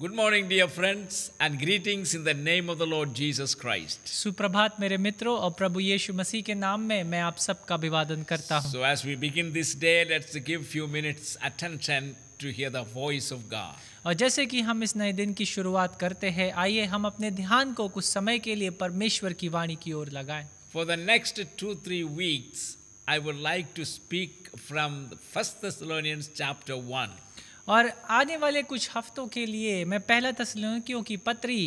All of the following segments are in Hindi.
Good morning, dear friends, and greetings in the name of the Lord Jesus Christ. सुप्रभात मेरे मित्रों और प्रभु यीशु मसीह के नाम में मैं आप सब का विवादन करता हूँ. So as we begin this day, let's give few minutes attention to hear the voice of God. और जैसे कि हम इस नए दिन की शुरुआत करते हैं, आइए हम अपने ध्यान को कुछ समय के लिए परमेश्वर की वाणी की ओर लगाएं. For the next two three weeks, I would like to speak from First Thessalonians chapter one. और आने वाले कुछ हफ्तों के लिए मैं पहला तस्लियों की पत्री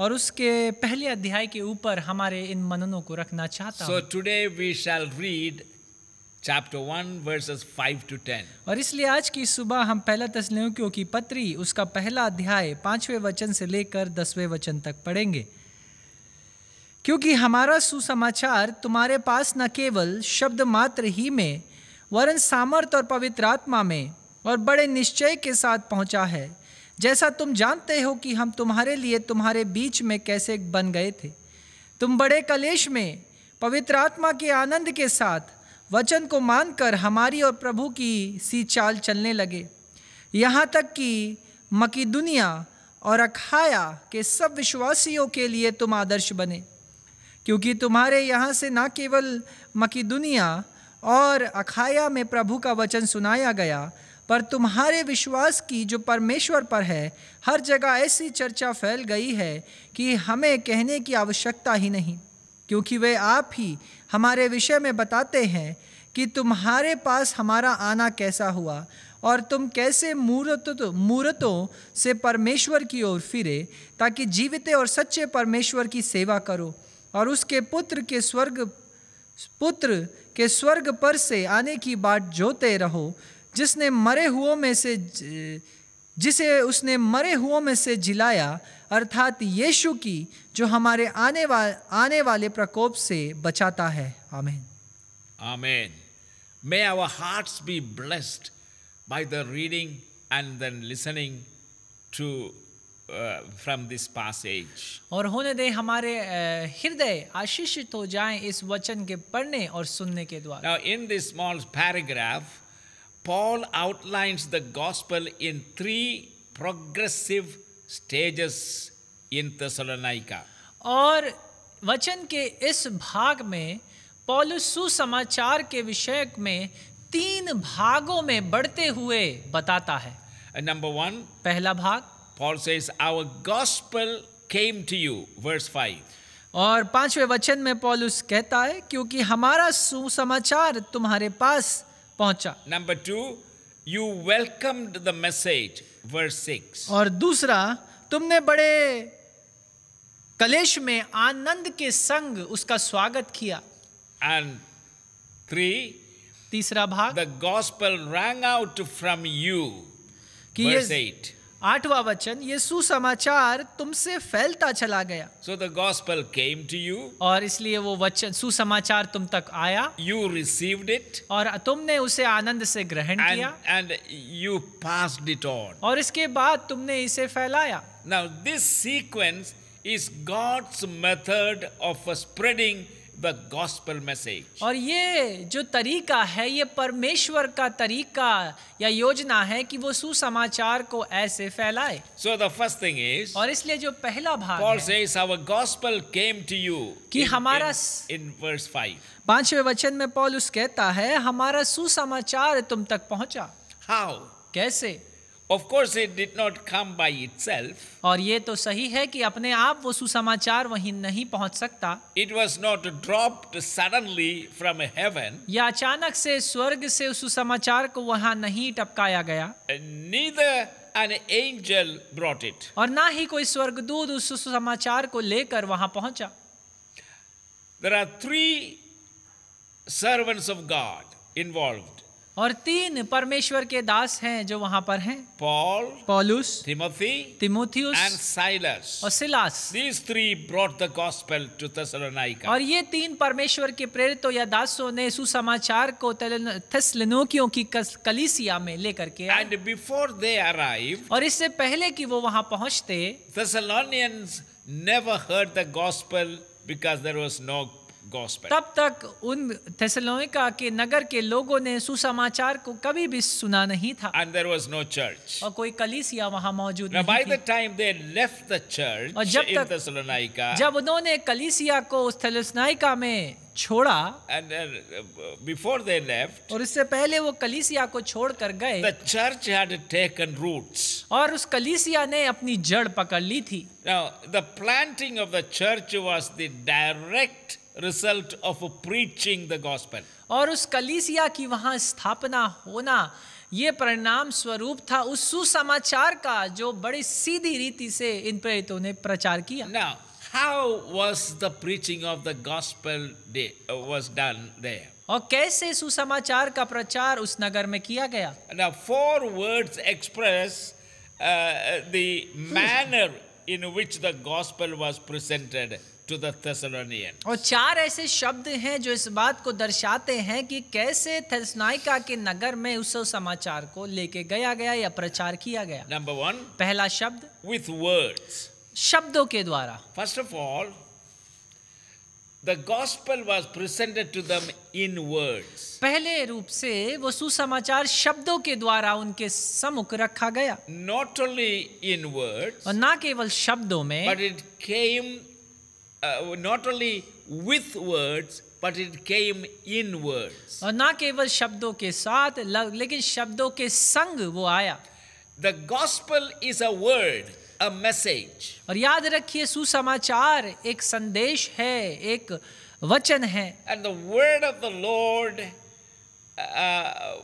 और उसके पहले अध्याय के ऊपर हमारे इन मननों को रखना चाहता हूँ today we shall read chapter one verses five to ten और इसलिए आज की सुबह हम पहला तस्लियों की पत्री उसका पहला अध्याय पांचवें वचन से लेकर दसवें वचन तक पढ़ेंगे क्योंकि हमारा सुसमाचार तुम्हारे पास न केवल शब्द मात्र ही में वरन सामर्थ और पवित्र आत्मा में और बड़े निश्चय के साथ पहुंचा है जैसा तुम जानते हो कि हम तुम्हारे लिए तुम्हारे बीच में कैसे बन गए थे तुम बड़े कलेश में पवित्र आत्मा के आनंद के साथ वचन को मानकर हमारी और प्रभु की सी चाल चलने लगे यहाँ तक कि मकीदुनिया और अखाया के सब विश्वासियों के लिए तुम आदर्श बने क्योंकि तुम्हारे यहाँ से न केवल मकीदुनिया और अखाया में प्रभु का वचन सुनाया गया पर तुम्हारे विश्वास की जो परमेश्वर पर है हर जगह ऐसी चर्चा फैल गई है कि हमें कहने की आवश्यकता ही नहीं क्योंकि वे आप ही हमारे विषय में बताते हैं कि तुम्हारे पास हमारा आना कैसा हुआ और तुम कैसे मूर्त मूर्तों से परमेश्वर की ओर फिरे ताकि जीविते और सच्चे परमेश्वर की सेवा करो और उसके पुत्र के स्वर्ग पुत्र के स्वर्ग पर से आने की बात जोते रहो जिसने मरे हुओं में से जिसे उसने मरे हुओं में से जिलाया अर्थात यीशु की जो हमारे आने वाले आने वाले प्रकोप से बचाता है amen amen may our hearts be blessed by the reading and then listening to from this this और होने दे हमारे हृदय आशीषित हो जाएं इस वचन के पढ़ने और सुनने के द्वारा now in this small paragraph Paul outlines the gospel in three progressive stages in Thessalonica. और वचन के इस भाग में पॉलुस सुसमाचार के विषय में तीन भागों में बढ़ते हुए बताता है नंबर वन पहला भाग Paul says our gospel came to you verse five और पांचवें वचन में पॉलुस कहता है क्योंकि हमारा सुसमाचार तुम्हारे पास पहुंचा number two you welcomed the message verse six और दूसरा तुमने बड़े कलेश में आनंद के संग उसका स्वागत किया एंड थ्री तीसरा भाग the gospel rang out from you कि ये आठवां वचन ये सुसमाचार तुमसे फैलता चला गया so the gospel came to you और इसलिए वो वचन सुसमाचार तुम तक आया यू रिसीव्ड इट और तुमने उसे आनंद से ग्रहण किया and you passed it on और इसके बाद तुमने इसे फैलाया now this sequence is God's method of spreading the gospel message और ये जो तरीका है ये परमेश्वर का तरीका या योजना है कि वो सुसमाचार को ऐसे फैलाए so the first thing is और इसलिए जो पहला भाग Paul है, says our gospel came to you कि in, हमारा इन वर्स verse 5 पांचवें वचन में पॉलुस कहता है हमारा सुसमाचार तुम तक पहुंचा हाउ कैसे Of course it did not come by itself. और ये तो सही है कि अपने आप वो सुसमाचार वहीं नहीं पहुंच सकता It was not dropped suddenly from heaven. या अचानक से स्वर्ग से उस सुसमाचार को वहां नहीं टपकाया गया Neither an angel brought it. और ना ही कोई स्वर्गदूत उस सुसमाचार को लेकर वहां पहुंचा There are three servants of God involved और तीन परमेश्वर के दास हैं जो वहां पर हैं पॉल पॉलुस तिमोथी तिमोथियस एंड साइलस और सिलास these three brought the gospel to Thessalonica और ये तीन परमेश्वर के प्रेरित या दासों ने सुसमाचार को थेसलोनिकियों की कलीसिया में लेकर के एंड बिफोर दे अराइव और इससे पहले कि वो वहां पहुंचते Thessalonians never heard the gospel because there was no gospel. तब तक उन थेसलोनिका के नगर के लोगों ने सुसमाचार को कभी भी सुना नहीं था And there was no church. और कोई कलीसिया वहां मौजूद Now, नहीं by the time they left the church और जब in Thessalonica, जब उन्होंने कलीसिया को उस थेसलोनिका में छोड़ा and then, before they left और इससे पहले वो कलीसिया को छोड़कर गए the church had taken roots और उस कलीसिया ने अपनी जड़ पकड़ ली थी now the planting of the church was the direct result of preaching the gospel और उस कलीसिया की वहां स्थापना होना ये परिणाम स्वरूप था उस सुसमाचार का जो बड़ी सीधी रीति से इन प्रेरितों ने प्रचार किया now how was the preaching of the gospel day, was done there और कैसे सुसमाचार का प्रचार उस नगर में किया गया now four words express uh, the manner in which the gospel was presented to the Thessalonians. और चार ऐसे शब्द हैं जो इस बात को दर्शाते हैं कि कैसे थेसनाइका के नगर में उस समाचार को लेके गया गया या प्रचार किया गया नंबर वन पहला शब्द विथ words. शब्दों के द्वारा first of all the gospel was presented to them in word पहले रूप से वो सुसमाचार शब्दों के द्वारा उनके सम्मुख रखा गया नॉट ओनली इन वर्ड और ना केवल शब्दों में but it came uh, not only with words but it came in words और ना केवल शब्दों के साथ लेकिन शब्दों के संग वो आया the gospel is a word a message और याद रखिए सुसमाचार एक संदेश है एक वचन है and the word of the lord uh,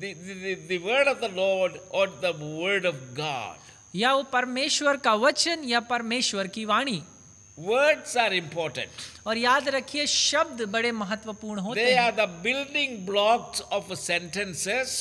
the, the, the word of the lord or the word of god या वो परमेश्वर का वचन या परमेश्वर की वाणी Words are important. और याद रखिए शब्द बड़े महत्वपूर्ण होते They हैं। They are the building blocks of sentences.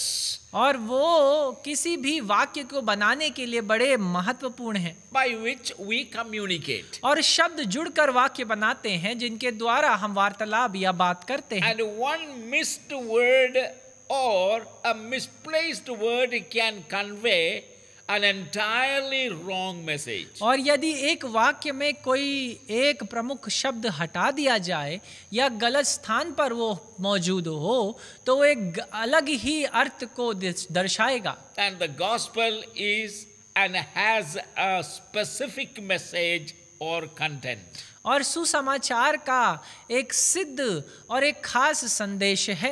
और वो किसी भी वाक्य को बनाने के लिए बड़े महत्वपूर्ण हैं। By which we communicate. और शब्द जुड़कर वाक्य बनाते हैं जिनके द्वारा हम वार्तालाप या बात करते हैं। And one missed word or a misplaced word can convey an entirely wrong message. और यदि एक वाक्य में कोई एक प्रमुख शब्द हटा दिया जाए या गलत स्थान पर वो मौजूद हो तो वो एक अलग ही अर्थ को दर्शाएगा And the gospel is and has a specific message or content. और सुसमाचार का एक सिद्ध और एक खास संदेश है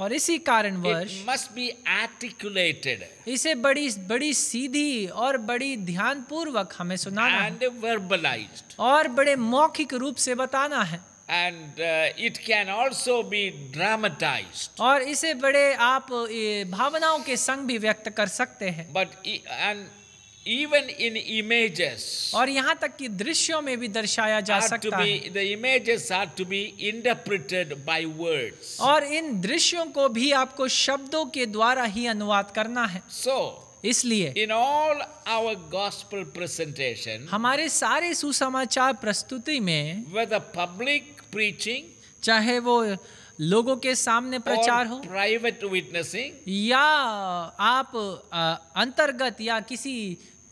और इसी कारणवश must be articulated. इसे बड़ी बड़ी सीधी और बड़ी ध्यान पूर्वक हमें सुनाना है और बड़े मौखिक रूप से बताना है and uh, it can also be dramatized और इसे बड़े आप भावनाओं के संग भी व्यक्त कर सकते हैं but e, and even in images aur yahan tak ki drishyon mein bhi darshaya ja sakta hai to be, the images are to be interpreted by words aur in drishyon ko bhi aapko shabdon ke dwara hi anuvad karna hai so इसलिए in all our gospel presentation हमारे सारे सुसमाचार प्रस्तुति में वेदर पब्लिक प्रीचिंग चाहे वो लोगों के सामने प्रचार हो प्राइवेट विटनेसिंग या आप आ, अंतर्गत या किसी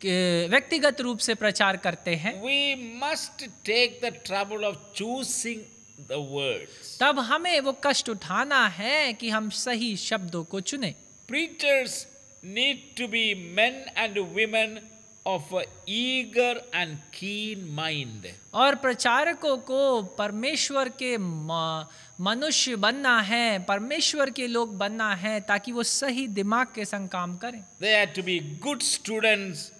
व्यक्तिगत रूप से प्रचार करते हैं we must take the trouble of choosing the word तब हमें वो कष्ट उठाना है कि हम सही शब्दों को चुने preachers need to be men and women of eager and keen mind और प्रचारकों को परमेश्वर के मनुष्य बनना है परमेश्वर के लोग बनना है ताकि वो सही दिमाग के संग काम करें they have to be good students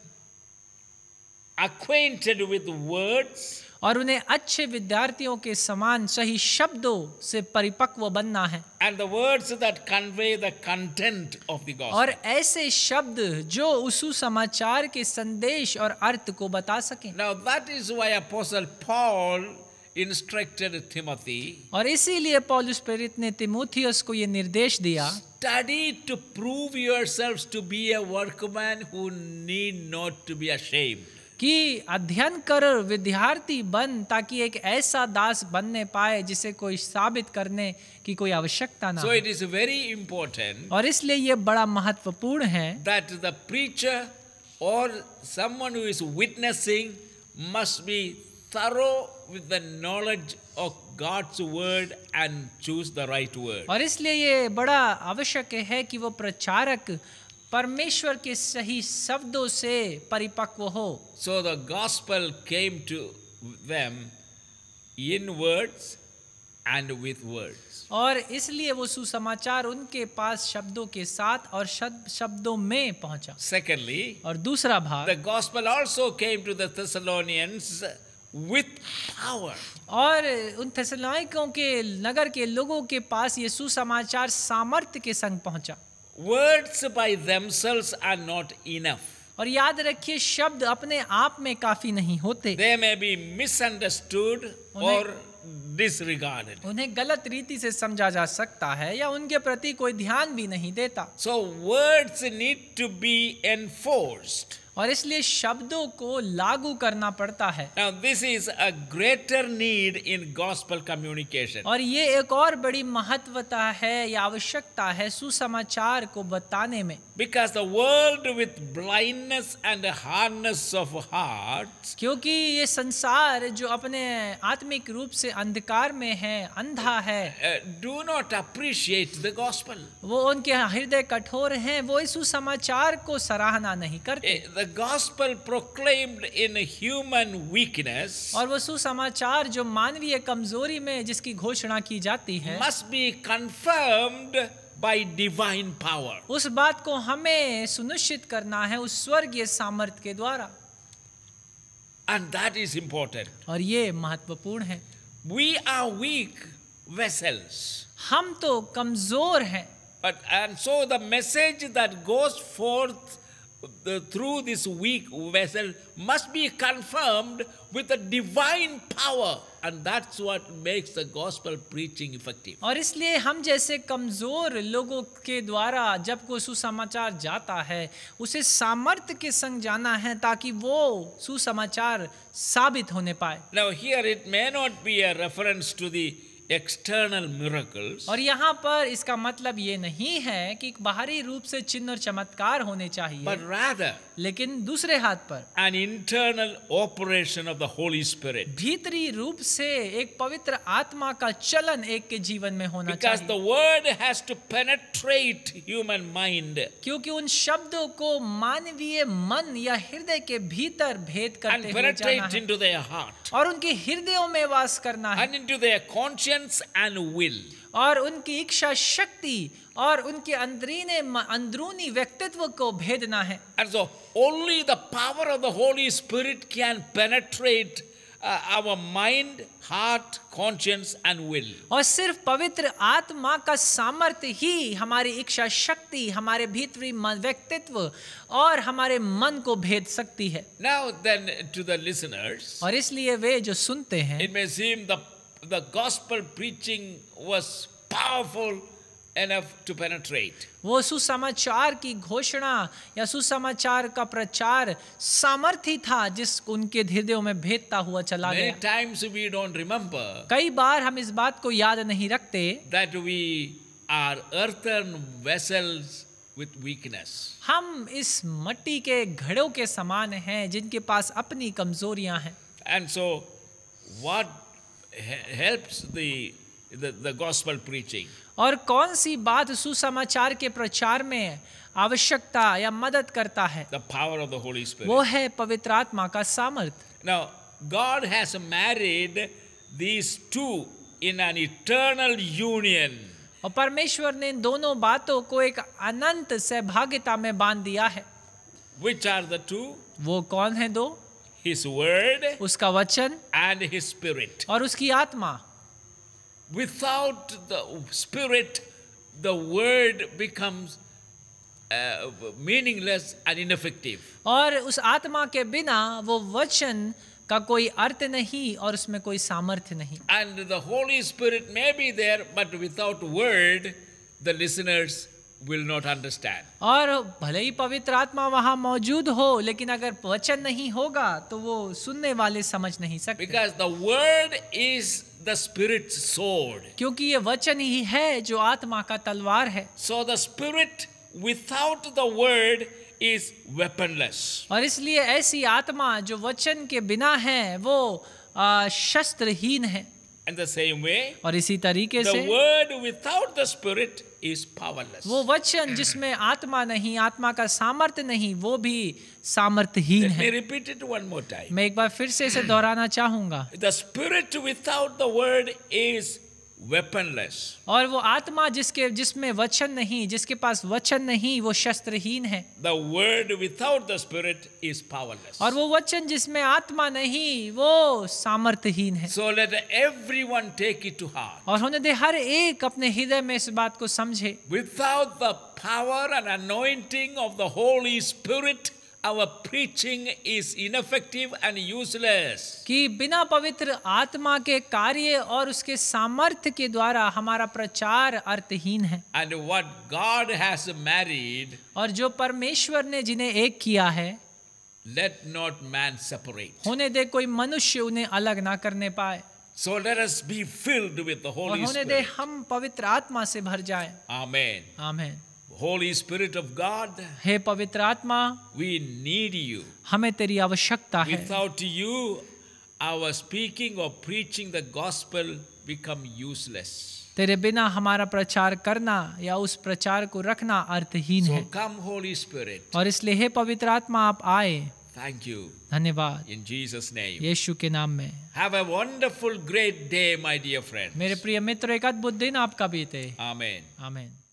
acquainted with words और उन्हें अच्छे विद्यार्थियों के समान सही शब्दों से परिपक्व बनना है एंड वर्ड्स ऑफ और ऐसे शब्द जो उस समाचार के संदेश और अर्थ को बता सकें इज व्हाई और इसीलिए पॉलस प्रेरित ने तिमोथियस को यह निर्देश दिया study to prove yourselves to be a workman who need not to be ashamed कि अध्ययन कर विद्यार्थी बन ताकि एक ऐसा दास बनने पाए जिसे कोई साबित करने की कोई आवश्यकता ना so it is very important और इसलिए ये बड़ा महत्वपूर्ण है दैट द प्रीचर और someone who is witnessing must be thorough with the knowledge of God's word and choose the right word. और इसलिए ये बड़ा आवश्यक है कि वो प्रचारक परमेश्वर के सही शब्दों से परिपक्व हो so the gospel came to them in words and with words और इसलिए वो सुसमाचार उनके पास शब्दों के साथ और शब्दों में पहुंचा सेकेंडली और दूसरा भाग the gospel also came to the Thessalonians with power और उन थेसलोनिकों के नगर के लोगों के पास ये सुसमाचार सामर्थ्य के संग पहुंचा words by themselves are not enough और याद रखिए शब्द अपने आप में काफी नहीं होते दे मे बी मिसअंडरस्टूड और disregarded. उन्हें गलत रीति से समझा जा सकता है या उनके प्रति कोई ध्यान भी नहीं देता so words need to be enforced और इसलिए शब्दों को लागू करना पड़ता है Now, this is a greater need in gospel communication. और ये एक और बड़ी महत्वता है या आवश्यकता है सुसमाचार को बताने में because the world with blindness and hardness of heart क्योंकि ये संसार जो अपने आत्मिक रूप से अंधकार में है अंधा है do not appreciate the gospel वो उनके हृदय कठोर हैं वो इस सुसमाचार को सराहना नहीं करते the gospel proclaimed in human weakness और वो सुसमाचार जो मानवीय कमजोरी में जिसकी घोषणा की जाती है must be confirmed by divine power. उस बात को हमें सुनिश्चित करना है उस स्वर्गीय सामर्थ्य के द्वारा And that is important. और ये महत्वपूर्ण है We are weak vessels. हम तो कमजोर हैं. But and so the message that goes forth the, through this weak vessel must be confirmed with a divine power and that's what makes the gospel preaching effective और इसलिए हम जैसे कमजोर लोगों के द्वारा जब कोई सुसमाचार जाता है उसे सामर्थ्य के संग जाना है ताकि वो सुसमाचार sabit hone paaye now here it may not be a reference to the external miracle और यहाँ पर इसका मतलब ये नहीं है कि बाहरी रूप से चिन्ह और चमत्कार होने चाहिए but rather लेकिन दूसरे हाथ पर an internal operation of the Holi Spirit भीतरी रूप से एक पवित्र आत्मा का चलन एक के जीवन में होना Because चाहिए the word has to penetrate human mind. क्योंकि उन शब्दों को मानवीय मन या हृदय के भीतर भेद करते हुए जाना है into their heart. और उनके हृदयों में वास करना है and into their conscience and will. और उनकी इच्छा शक्ति और उनके अंदरीने अंदरूनी व्यक्तित्व को भेदना है and so only the power of the holy spirit can penetrate uh, our mind heart conscience and will और सिर्फ पवित्र आत्मा का सामर्थ्य ही हमारी इच्छा शक्ति हमारे भीतरी व्यक्तित्व और हमारे मन को भेद सकती है now then to the listeners और इसलिए वे जो सुनते हैं it may seem the the gospel preaching was powerful enough to penetrate. वो सुसमाचार की घोषणा या सुसमाचार का प्रचार सामर्थ्य था जिस उनके हृदयों में भेदता हुआ चला गया remember कई बार हम इस बात को याद नहीं रखते हम इस मट्टी के घड़ों के समान हैं जिनके पास अपनी कमजोरियां हैं and so what help gospel preaching और कौन सी बात सुसमाचार के प्रचार में आवश्यकता या मदद करता है वो है पवित्र आत्मा का सामर्थ Now, God has married these two in an eternal union. और परमेश्वर ने दोनों बातों को एक अनंत सहभाग्यता में बांध दिया है Which are the two? वो कौन है दो His word उसका वचन and his spirit. और उसकी आत्मा Without the Spirit, the word becomes uh, meaningless and ineffective. और उस आत्मा के बिना वो वचन का कोई अर्थ नहीं और उसमें कोई सामर्थ्य नहीं And the Holy Spirit may be there, but without word, the listeners will not understand. और भले ही पवित्र आत्मा वहाँ मौजूद हो लेकिन अगर वचन नहीं होगा तो वो सुनने वाले समझ नहीं सकते Because the word is the spirit's sword. क्योंकि ये वचन ही है जो आत्मा का तलवार है So the spirit without the word is weaponless. और इसलिए ऐसी आत्मा जो वचन के बिना है वो शस्त्रहीन है And द same way, और इसी तरीके से word without the spirit is powerless. वो वचन जिसमें आत्मा नहीं आत्मा का सामर्थ्य नहीं वो भी सामर्थ्यहीन है repeat it one more मैं एक बार फिर से इसे दोहराना चाहूंगा the spirit without the word is weaponless और वो आत्मा जिसके जिसमें वचन नहीं जिसके पास वचन नहीं वो शस्त्रहीन है the word without the spirit is powerless और वो वचन जिसमें आत्मा नहीं वो सामर्थ्यहीन है so let everyone take it to heart और होने दे हर एक अपने हृदय में इस बात को समझे without the power and anointing of the Holi spirit our preaching is ineffective and useless ki bina pavitra atma ke karye aur uske samarth ke dwara hamara prachar arthheen hai and what God has married aur jo parmeshwar ne jinhe ek kiya hai let not man separate hone de koi manushya unhe alag na karne paaye So let us be filled with the Holy Spirit. hone de hum pavitra atma se bhar jaye Amen. Amen. Holy Spirit of God, हे पवित्र आत्मा we need you. हमें तेरी आवश्यकता है Without you, our speaking or preaching the gospel become useless. तेरे बिना हमारा प्रचार करना या उस प्रचार को रखना अर्थहीन so है come, Holy Spirit. और इसलिए हे पवित्र आत्मा आप आए Thank you. धन्यवाद In Jesus name. यीशु के नाम में Have a wonderful great day, my dear friends. मेरे प्रिय मित्र एक अद्भुत दिन आपका बीते आमेन आमेन